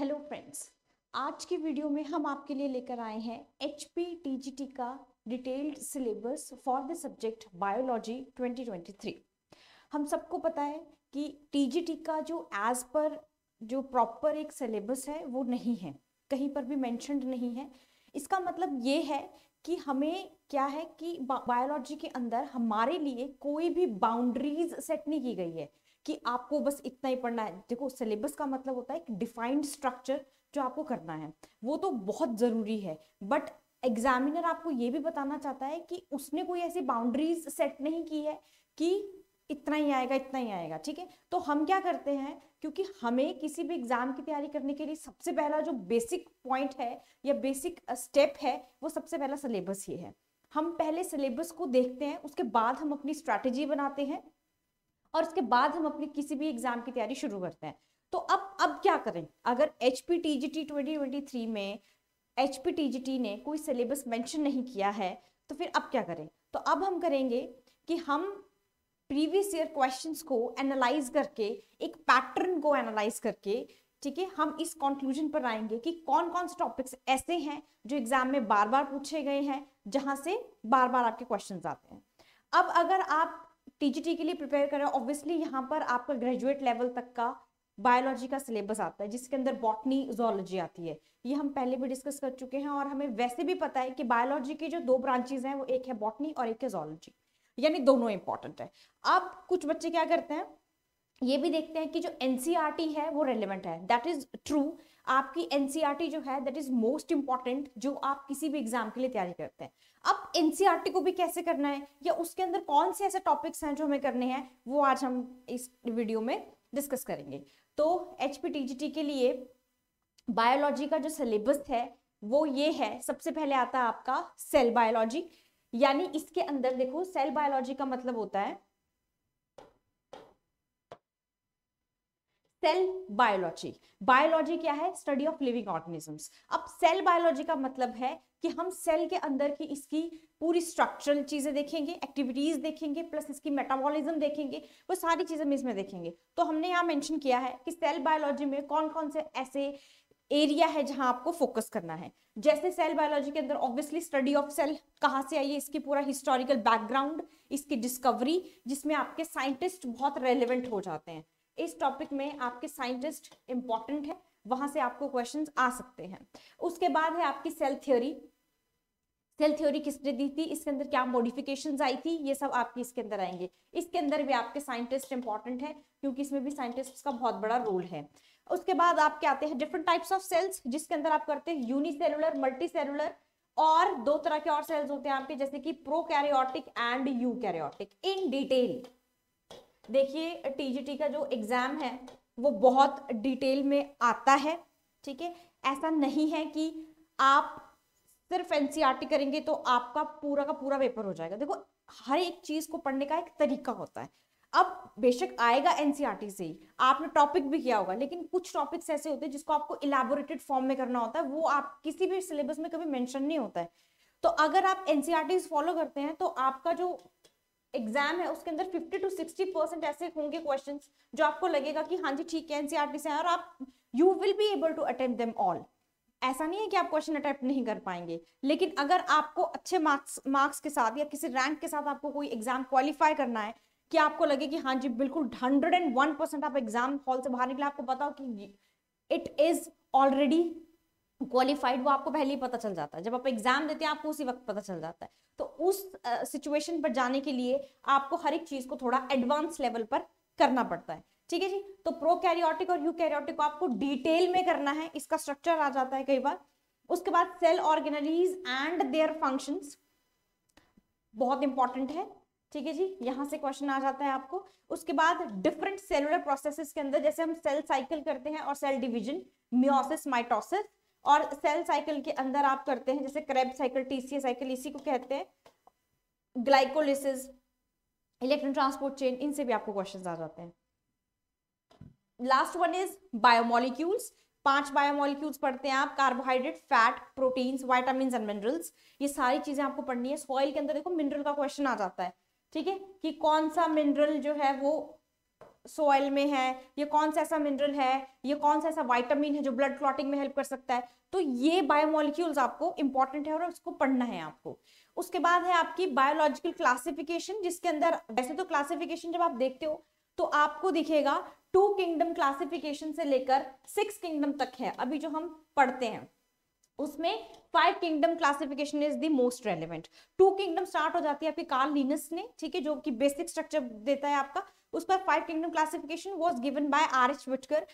hello friends आज की video में हम आपके लिए लेकर आए हैं एच पी का detailed syllabus for the subject biology 2023 हम सबको पता है कि टी का जो एज पर जो प्रॉपर एक सिलेबस है वो नहीं है कहीं पर भी मैंशनड नहीं है इसका मतलब ये है कि हमें क्या है कि बायोलॉजी के अंदर हमारे लिए कोई भी बाउंड्रीज सेट नहीं की गई है कि आपको बस इतना ही पढ़ना है देखो सिलेबस का मतलब होता है एक डिफाइंड स्ट्रक्चर जो आपको करना है वो तो बहुत ज़रूरी है बट एग्जामिनर आपको ये भी बताना चाहता है कि उसने कोई ऐसी बाउंड्रीज सेट नहीं की है कि इतना ही आएगा इतना ही आएगा ठीक है तो हम क्या करते हैं क्योंकि हमें किसी भी एग्जाम की तैयारी करने के लिए सबसे पहला जो बेसिक पॉइंट है या बेसिक स्टेप है वो सबसे पहला सिलेबस ही है हम पहले सिलेबस को देखते हैं उसके बाद हम अपनी स्ट्रैटेजी बनाते हैं और उसके बाद हम अपनी किसी भी एग्जाम की तैयारी शुरू करते हैं तो अब अब क्या करें अगर H P T G T twenty twenty three में H P T G T ने कोई सिलेबस मेंशन नहीं किया है तो फिर अब क्या करें तो अब हम करेंगे कि हम प्रीवियस ईयर क्वेश्चंस को एनालाइज करके एक पैटर्न को एनालाइज करके ठीक है हम इस कंक्लूजन पर आएंगे कि कौन कौन से टॉपिक्स ऐसे हैं जो एग्जाम में बार बार पूछे गए हैं जहां से बार बार आपके क्वेश्चन आते हैं अब अगर आप टीजीटी के लिए प्रिपेयर करें ऑब्वियसली यहाँ पर आपका ग्रेजुएट लेवल तक का बायोलॉजी का सिलेबस आता है जिसके अंदर बॉटनी जोलॉजी आती है ये हम पहले भी डिस्कस कर चुके हैं और हमें वैसे भी पता है कि बायोलॉजी की जो दो ब्रांचेज हैं वो एक है बॉटनी और एक है जोलॉजी यानी दोनों इंपॉर्टेंट है अब कुछ बच्चे क्या करते हैं ये भी देखते हैं कि जो एन e है वो रेलिवेंट है दैट इज ट्रू आपकी एन e जो है दैट इज मोस्ट इंपॉर्टेंट जो आप किसी भी एग्जाम के लिए तैयारी करते हैं अब एन e को भी कैसे करना है या उसके अंदर कौन से ऐसे टॉपिक्स हैं जो हमें करने हैं वो आज हम इस वीडियो में डिस्कस करेंगे तो एच के लिए बायोलॉजी का जो सिलेबस है वो ये है सबसे पहले आता है आपका सेल बायोलॉजी यानी इसके अंदर देखो सेल बायोलॉजी का मतलब होता है सेल बायोलॉजी बायोलॉजी क्या है स्टडी ऑफ लिविंग ऑर्गेनिजम्स अब सेल बायोलॉजी का मतलब है कि हम सेल के अंदर की इसकी पूरी स्ट्रक्चरल चीज़ें देखेंगे एक्टिविटीज़ देखेंगे प्लस इसकी मेटाबॉलिज्म देखेंगे वो सारी चीज़ें हम इसमें देखेंगे तो हमने यहाँ मेंशन किया है कि सेल बायोलॉजी में कौन कौन से ऐसे एरिया है जहां आपको फोकस करना है जैसे सेल बायोलॉजी के अंदर ऑब्वियसली स्टडी ऑफ सेल कहाँ से आई है इसकी पूरा हिस्टोरिकल बैकग्राउंड इसकी डिस्कवरी जिसमें आपके साइंटिस्ट बहुत रेलिवेंट हो जाते हैं इस टॉपिक में आपके साइंटिस्ट इंपॉर्टेंट है वहां से आपको क्वेश्चंस आ सकते हैं उसके बाद है आपकी सेल थ्योरी सेल थ्योरी किसने दी थी इसके अंदर क्या मॉडिफिकेशंस आई थी ये सब आपके इसके अंदर आएंगे इसके अंदर भी आपके साइंटिस्ट इंपॉर्टेंट है क्योंकि इसमें भी साइंटिस्ट का बहुत बड़ा रोल है उसके बाद आपके आते हैं डिफरेंट टाइप्स ऑफ सेल्स जिसके अंदर आप करते हैं यूनिसेलुलर सेलुलर और दो तरह के और सेल्स होते हैं आपके जैसे कि prokaryotic and eukaryotic in detail देखिए टीजीटी का जो एग्जाम है वो बहुत डिटेल में आता है ठीक है ऐसा नहीं है कि आप सिर्फ एनसीईआरटी e करेंगे तो आपका पूरा का पूरा पेपर हो जाएगा देखो हर एक चीज को पढ़ने का एक तरीका होता है अब बेशक आएगा एनसीईआरटी e से ही आपने टॉपिक भी किया होगा लेकिन कुछ टॉपिक्स ऐसे होते हैं जिसको आपको इलेबोरेटेड फॉर्म में करना होता है वो आप किसी भी सिलेबस में कभी मेंशन नहीं होता है तो अगर आप एनसीईआरटी फॉलो e करते हैं तो आपका जो एग्जाम है उसके अंदर 50 टू 60 परसेंट ऐसे होंगे क्वेश्चन जो आपको लगेगा कि हाँ जी ठीक है एनसीआरटी e से है और आप you will be able to attempt them all ऐसा नहीं है कि आप क्वेश्चन अटेम्प्ट नहीं कर पाएंगे लेकिन अगर आपको अच्छे मार्क्स मार्क्स के साथ या किसी रैंक के साथ आपको कोई एग्जाम क्वालिफाई करना है कि आपको लगे कि हाँ जी बिल्कुल हंड्रेड एंड वन परसेंट आप एग्जाम हॉल से बाहर निकले आपको पता हो कि इट इज ऑलरेडी क्वालिफाइड वो आपको पहले ही पता चल जाता है जब आप एग्जाम देते हैं आपको उसी वक्त पता चल जाता है तो उस सिचुएशन uh, पर जाने के लिए आपको हर एक चीज को थोड़ा एडवांस लेवल पर करना पड़ता है ठीक है जी तो प्रो कैरियोटिक और यू कैरियोटिक को आपको डिटेल में करना है इसका स्ट्रक्चर आ जाता है कई बार उसके बाद cell organise and their functions बहुत इंपॉर्टेंट है ठीक है जी यहाँ से क्वेश्चन आ जाता है आपको उसके बाद डिफरेंट सेलुलर प्रोसेसेस के अंदर जैसे हम सेल साइकिल करते हैं और सेल डिवीजन म्योसिस माइटोसिस और सेल साइकिल के अंदर आप करते हैं जैसे क्रेब साइकिल टीसीए साइकिल इसी को कहते हैं ग्लाइकोलिसिस इलेक्ट्रॉन ट्रांसपोर्ट चेन इनसे भी आपको क्वेश्चन आ जाते हैं लास्ट वन इज बायोमोलिक्यूल्स पांच बायोमोलिक्यूल्स पढ़ते हैं आप carbohydrate fat proteins vitamin and minerals ये सारी चीजें आपको पढ़नी है सॉइल के अंदर देखो मिनरल का क्वेश्चन आ जाता है ठीक है कि कौन सा मिनरल जो है वो सोयल में है ये कौन सा ऐसा मिनरल है ये कौन सा ऐसा वाइटामिन है जो ब्लड क्लॉटिंग में हेल्प कर सकता है तो ये बायोमोलिक्यूल्स आपको इंपॉर्टेंट है और उसको पढ़ना है आपको उसके बाद है आपकी बायोलॉजिकल क्लासिफिकेशन जिसके अंदर वैसे तो क्लासिफिकेशन जब आप देखते हो तो आपको दिखेगा टू किंगडम क्लासिफिकेशन से लेकर सिक्स किंगडम तक है अभी जो हम पढ़ते हैं उसमें five kingdom classification is the most relevant two kingdom start हो जाती है आपकी कार्ल लीनस ने ठीक है जो कि बेसिक स्ट्रक्चर देता है आपका उस पर five kingdom classification was given by R H Whittaker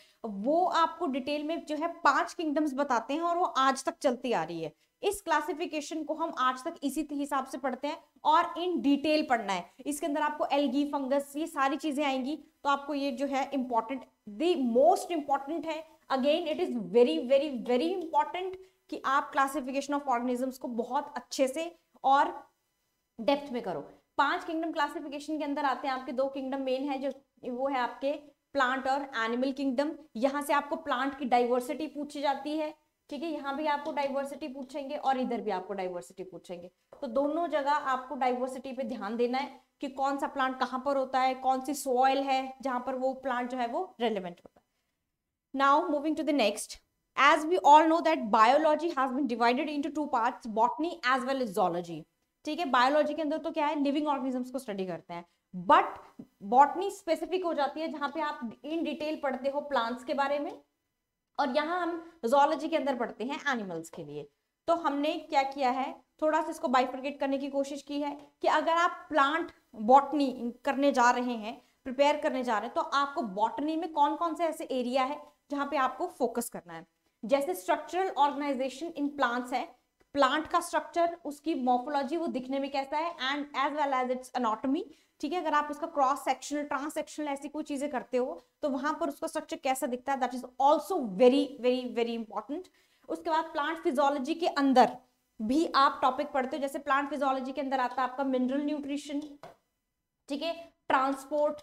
वो आपको डिटेल में जो है पांच किंगडम्स बताते हैं और वो आज तक चलती आ रही है इस क्लासिफिकेशन को हम आज तक इसी हिसाब से पढ़ते हैं और इन डिटेल पढ़ना है इसके अंदर आपको एलगी फंगस ये सारी चीजें आएंगी तो आपको ये जो है इंपॉर्टेंट द मोस्ट इंपॉर्टेंट है again it is very very very important कि आप क्लासिफिकेशन ऑफ ऑर्गेनिजम्स को बहुत अच्छे से और डेप्थ में करो पांच किंगडम क्लासिफिकेशन के अंदर आते हैं आपके दो किंगडम मेन है जो वो है आपके प्लांट और एनिमल किंगडम यहाँ से आपको प्लांट की डाइवर्सिटी पूछी जाती है ठीक है यहाँ भी आपको डाइवर्सिटी पूछेंगे और इधर भी आपको डाइवर्सिटी पूछेंगे तो दोनों जगह आपको डाइवर्सिटी पे ध्यान देना है कि कौन सा प्लांट कहाँ पर होता है कौन सी सॉइल है जहां पर वो प्लांट जो है वो रेलिवेंट होता है now moving to the next as we all know that biology has been divided into two parts botany as well as zoology ठीक है बायोलॉजी के अंदर तो क्या है लिविंग ऑर्गेनिजम्स को स्टडी करते हैं बट बॉटनी स्पेसिफिक हो जाती है जहां पे आप इन डिटेल पढ़ते हो प्लांट्स के बारे में और यहाँ हम जोलॉजी के अंदर पढ़ते हैं एनिमल्स के लिए तो हमने क्या किया है थोड़ा सा इसको बाइफर्गेट करने की कोशिश की है कि अगर आप प्लांट बॉटनी करने जा रहे हैं प्रिपेयर करने जा रहे हैं तो आपको बॉटनी में कौन कौन से ऐसे एरिया है जहाँ पे आपको फोकस करना है जैसे स्ट्रक्चरल ऑर्गेनाइजेशन इन प्लांट्स है प्लांट का स्ट्रक्चर उसकी मोफोलॉजी वो दिखने में कैसा है and as well as its anatomy ठीक है अगर आप उसका क्रॉस सेक्शनल ट्रांस सेक्शनल ऐसी कोई चीजें करते हो तो वहां पर उसका स्ट्रक्चर कैसा दिखता है that is also very very very important उसके बाद प्लांट फिजोलॉजी के अंदर भी आप टॉपिक पढ़ते हो जैसे प्लांट फिजोलॉजी के अंदर आता है आपका मिनरल न्यूट्रिशन ठीक है ट्रांसपोर्ट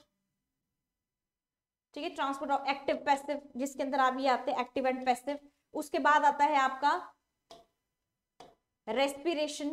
ठीक है ट्रांसपोर्ट ऑफ एक्टिव पैसिव जिसके अंदर आप ये आते हैं एक्टिव एंड पैसिव उसके बाद आता है आपका respiration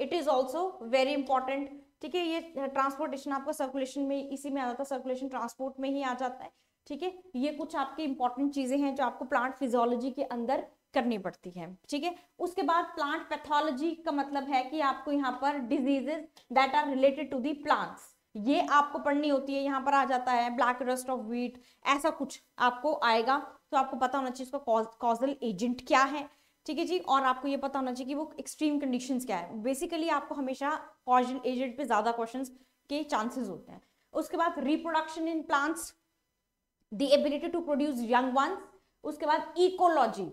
it is also very important ठीक है ये ट्रांसपोर्टेशन आपका सर्कुलेशन में इसी में आ जाता है सर्कुलेशन ट्रांसपोर्ट में ही आ जाता है ठीक है ये कुछ आपकी इंपॉर्टेंट चीजें हैं जो आपको प्लांट फिजियोलॉजी के अंदर करनी पड़ती है ठीक है उसके बाद प्लांट पैथोलॉजी का मतलब है कि आपको यहाँ पर diseases that are related to the plants ये आपको पढ़नी होती है यहाँ पर आ जाता है ब्लैक रस्ट ऑफ व्हीट ऐसा कुछ आपको आएगा तो आपको पता होना चाहिए इसका कॉजल एजेंट क्या है ठीक है जी और आपको ये पता होना चाहिए कि वो एक्सट्रीम कंडीशंस क्या है बेसिकली आपको हमेशा कॉजल एजेंट पे ज़्यादा क्वेश्चन के चांसेस होते हैं उसके बाद reproduction in plants the ability to produce young ones उसके बाद ecology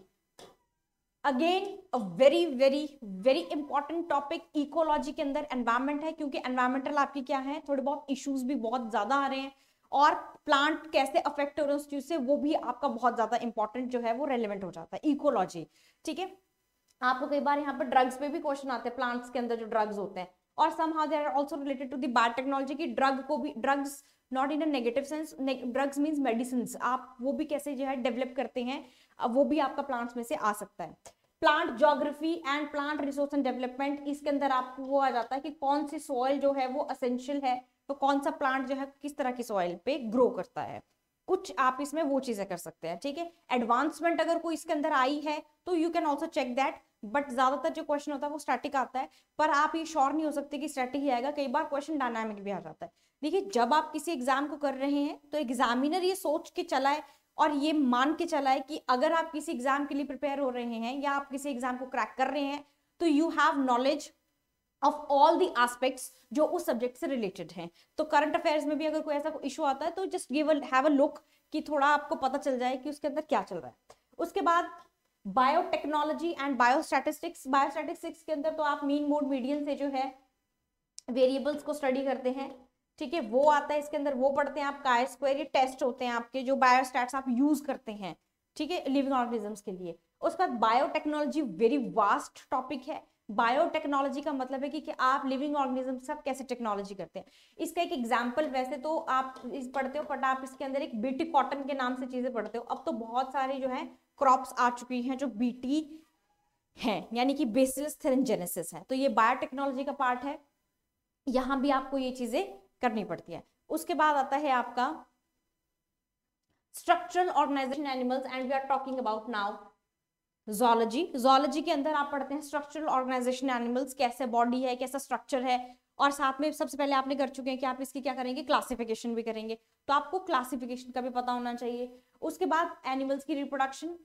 again a very very very important topic ecology के अंदर एनवायरमेंट है क्योंकि एनवायरमेंटल आपकी क्या है थोड़े बहुत इश्यूज भी बहुत ज्यादा आ रहे हैं और प्लांट कैसे अफेक्ट हो रहे हैं उस चीज से वो भी आपका बहुत ज्यादा इंपॉर्टेंट जो है वो रेलिवेंट हो जाता है इकोलॉजी ठीक है आपको कई बार यहाँ पर ड्रग्स पे भी क्वेश्चन आते हैं प्लांट्स के अंदर जो ड्रग्स होते हैं और somehow they are also related to the technology की ड्रग को भी drugs not in a negative sense drugs means medicine आप वो भी कैसे जो है डेवलप करते हैं अब वो भी आपका प्लांट्स में से आ सकता है plant geography and plant resource and development इसके अंदर आपको वो आ जाता है कि कौन सी सॉइल जो है वो असेंशियल है तो कौन सा प्लांट जो है किस तरह की सॉइल पे ग्रो करता है कुछ आप इसमें वो चीजें कर सकते हैं ठीक है एडवांसमेंट अगर कोई इसके अंदर आई है तो you can also check that but ज्यादातर जो क्वेश्चन होता है वो स्टैटिक आता है पर आप ये श्योर नहीं हो सकते कि स्टैटिक ही आएगा कई बार क्वेश्चन डायनामिक भी आ जाता है देखिए जब आप किसी एग्जाम को कर रहे हैं तो एग्जामिनर ये सोच के चला है और ये मान के चला है कि अगर आप किसी एग्जाम के लिए प्रिपेयर हो रहे हैं या आप किसी एग्जाम को क्रैक कर रहे हैं तो you have knowledge of all the aspects जो उस सब्जेक्ट से रिलेटेड हैं तो करंट अफेयर्स में भी अगर कोई ऐसा इशू आता है तो just give have a look कि थोड़ा आपको पता चल जाए कि उसके अंदर क्या चल रहा है उसके बाद बायोटेक्नोलॉजी एंड बायोस्टैटिस्टिक्स बायोस्टैटिस्टिक्स के अंदर तो आप मीन मोड मीडियम से जो है वेरिएबल्स को स्टडी करते हैं ठीक है वो आता है इसके अंदर वो पढ़ते हैं आप काय स्क्वायर ये टेस्ट होते हैं आपके जो बायोस्टैट्स आप यूज करते हैं ठीक है लिविंग ऑर्गेनिजम्स के लिए उसके बाद बायोटेक्नोलॉजी वेरी वास्ट टॉपिक है बायोटेक्नोलॉजी का मतलब है कि, कि आप लिविंग ऑर्गेनिज्म के साथ कैसे टेक्नोलॉजी करते हैं इसका एक एग्जाम्पल वैसे तो आप इस पढ़ते हो बट आप इसके अंदर एक बीटी कॉटन के नाम से चीज़ें पढ़ते हो अब तो बहुत सारे जो है क्रॉप्स आ चुकी हैं जो बीटी है यानी कि बेसिलस थेरेंजेनेसिस है तो ये बायोटेक्नोलॉजी का पार्ट है यहाँ भी आपको ये चीज़ें करनी पड़ती है उसके बाद आता है आपका structural organisation animals and we are talking about now zoology zoology के अंदर आप पढ़ते हैं स्ट्रक्चरल ऑर्गेनाइजेशन एनिमल्स कैसे बॉडी है कैसा स्ट्रक्चर है और साथ में सबसे पहले आपने कर चुके हैं कि आप इसकी क्या करेंगे क्लासिफिकेशन भी करेंगे तो आपको क्लासिफिकेशन का भी पता होना चाहिए उसके बाद एनिमल्स की reproduction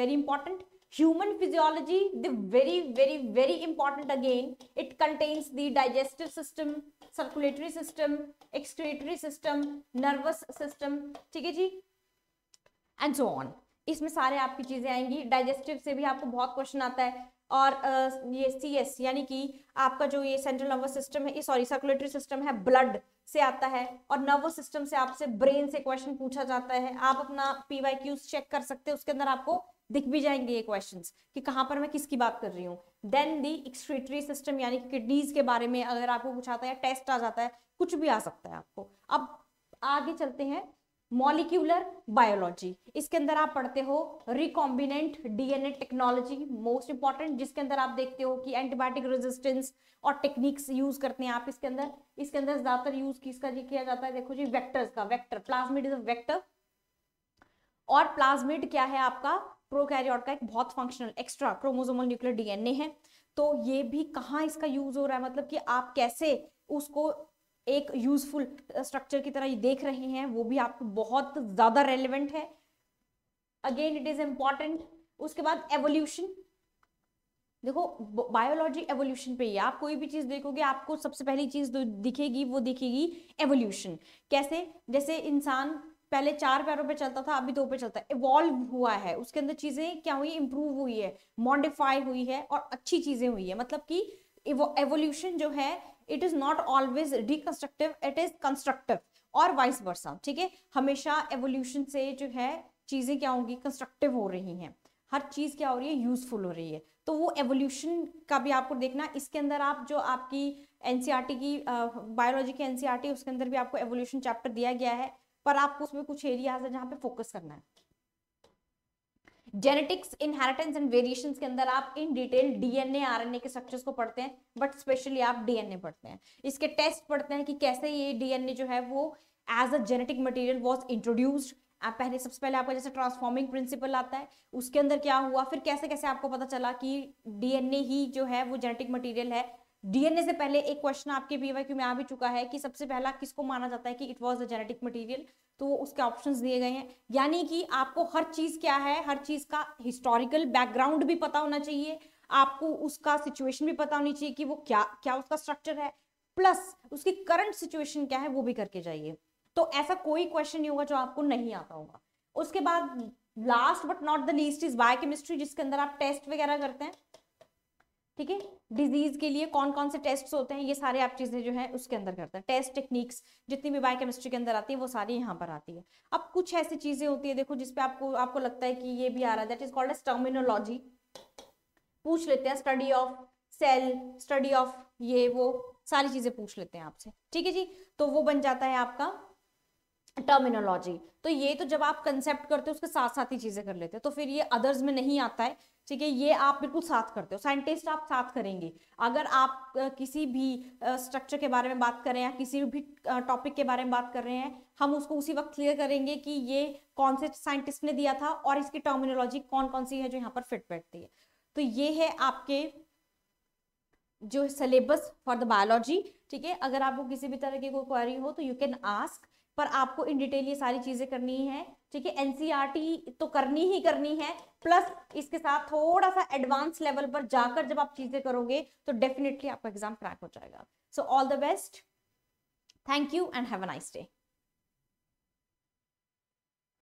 very important human physiology the very very very important again it contains the digestive system circulatory system excretory system nervous system ठीक है जी एंड सो ऑन इसमें सारे आपकी चीजें आएंगी डाइजेस्टिव से भी आपको बहुत क्वेश्चन आता है और ये सी एस यानी कि आपका जो ये सेंट्रल नर्वस सिस्टम है ये सॉरी सर्कुलेटरी सिस्टम है ब्लड से आता है और नर्वस सिस्टम से आपसे ब्रेन से क्वेश्चन पूछा जाता है आप अपना पी वाई क्यूज चेक कर सकते हैं उसके अंदर आपको दिख भी जाएंगे ये क्वेश्चंस कि कहाँ पर मैं किसकी बात कर रही हूँ देन दी एक्सट्रेटरी सिस्टम यानी कि किडनीज के बारे में अगर आपको कुछ आता है टेस्ट आ जाता है कुछ भी आ सकता है आपको अब आगे चलते हैं मॉलिक्यूलर बायोलॉजी इसके अंदर आप पढ़ते हो recombinant DNA technology most important जिसके अंदर आप देखते हो कि एंटीबायोटिक रेजिस्टेंस और टेक्निक्स यूज करते हैं आप इसके अंदर इसके अंदर ज्यादातर यूज किसका जी किया जाता है देखो जी वेक्टर्स का vector plasmid is a vector और प्लाज्मिड क्या है आपका प्रोकैरियोट का एक बहुत functional extra chromosomal nuclear DNA है तो ये भी कहाँ इसका यूज हो रहा है मतलब कि आप कैसे उसको एक यूजफुल स्ट्रक्चर की तरह ये देख रहे हैं वो भी आपको बहुत ज़्यादा रेलिवेंट है अगेन इट इज़ इंपॉर्टेंट उसके बाद एवोल्यूशन देखो बायोलॉजी एवोल्यूशन पे ही आप कोई भी चीज़ देखोगे आपको सबसे पहली चीज़ तो दिखेगी वो दिखेगी एवोल्यूशन कैसे जैसे इंसान पहले चार पैरों पे चलता था अभी दो पे चलता है इवॉल्व हुआ है उसके अंदर चीजें क्या हुई इम्प्रूव हुई है मॉडिफाई हुई है और अच्छी चीजें हुई है मतलब कि एवोल्यूशन जो है it is not always reconstructive it is constructive और वाइस वर्सा ठीक है हमेशा एवोल्यूशन से जो है चीजें क्या होंगी कंस्ट्रक्टिव हो रही हैं हर चीज क्या हो रही है यूजफुल हो रही है तो वो एवोल्यूशन का भी आपको देखना इसके अंदर आप जो आपकी एनसीआरटी e की बायोलॉजी की एनसीआरटी e उसके अंदर भी आपको एवोल्यूशन चैप्टर दिया गया है पर आपको उसमें कुछ एरियाज है जहां पे फोकस करना है जेनेटिक्स इनहेरिटेंस एंड वेरिएशंस के अंदर आप इन डिटेल डीएनए आरएनए के स्ट्रक्चर्स को पढ़ते हैं बट स्पेशली आप डीएनए पढ़ते हैं इसके टेस्ट पढ़ते हैं कि कैसे ये डीएनए जो है वो as a genetic material was introduced आप पहले सबसे पहले आपका जैसे ट्रांसफॉर्मिंग प्रिंसिपल आता है उसके अंदर क्या हुआ फिर कैसे कैसे आपको पता चला कि डीएनए ही जो है वो जेनेटिक मटेरियल है डीएनए से पहले एक क्वेश्चन आपके पीवाईक्यू में आ भी चुका है कि सबसे पहला किसको माना जाता है कि it was the genetic material तो उसके ऑप्शंस दिए गए हैं यानी कि आपको हर चीज क्या है हर चीज का हिस्टोरिकल बैकग्राउंड भी पता होना चाहिए आपको उसका सिचुएशन भी पता होनी चाहिए कि वो क्या क्या उसका स्ट्रक्चर है प्लस उसकी करंट सिचुएशन क्या है वो भी करके जाइए तो ऐसा कोई क्वेश्चन नहीं होगा जो आपको नहीं आता होगा उसके बाद last but not the least is biochemistry जिसके अंदर आप टेस्ट वगैरह करते हैं ठीक है डिजीज के लिए कौन कौन से टेस्ट होते हैं ये सारे आप चीज़ें जो है उसके अंदर करते हैं टेस्ट टेक्निक्स जितनी भी बायोकेमिस्ट्री के अंदर आती है वो सारी यहाँ पर आती है अब कुछ ऐसी चीज़ें होती है देखो जिसपे आपको आपको लगता है कि ये भी आ रहा है that is called as terminology पूछ लेते हैं study of cell study of ये वो सारी चीज़ें पूछ लेते हैं आपसे ठीक है जी तो वो बन जाता है आपका टर्मिनोलॉजी तो ये तो जब आप कंसेप्ट करते हो उसके साथ साथ ही चीज़ें कर लेते हैं तो फिर ये अदर्स में नहीं आता है ठीक है ये आप बिल्कुल साथ करते हो साइंटिस्ट आप साथ करेंगे अगर आप किसी भी स्ट्रक्चर के बारे में बात करें या किसी भी टॉपिक के बारे में बात कर रहे हैं हम उसको उसी वक्त क्लियर करेंगे कि ये कौन से साइंटिस्ट ने दिया था और इसकी टर्मिनोलॉजी कौन कौन सी है जो यहाँ पर फिट बैठती है तो ये है आपके जो सिलेबस फॉर द बायोलॉजी ठीक है अगर आपको किसी भी तरह की कोई क्वारी हो तो यू कैन आस्क पर आपको इन डिटेल ये सारी चीज़ें करनी है ठीक है एनसीईआरटी e तो करनी ही करनी है प्लस इसके साथ थोड़ा सा एडवांस लेवल पर जाकर जब आप चीज़ें करोगे तो डेफिनेटली आपका एग्जाम क्रैक हो जाएगा so all the best thank you and have a nice day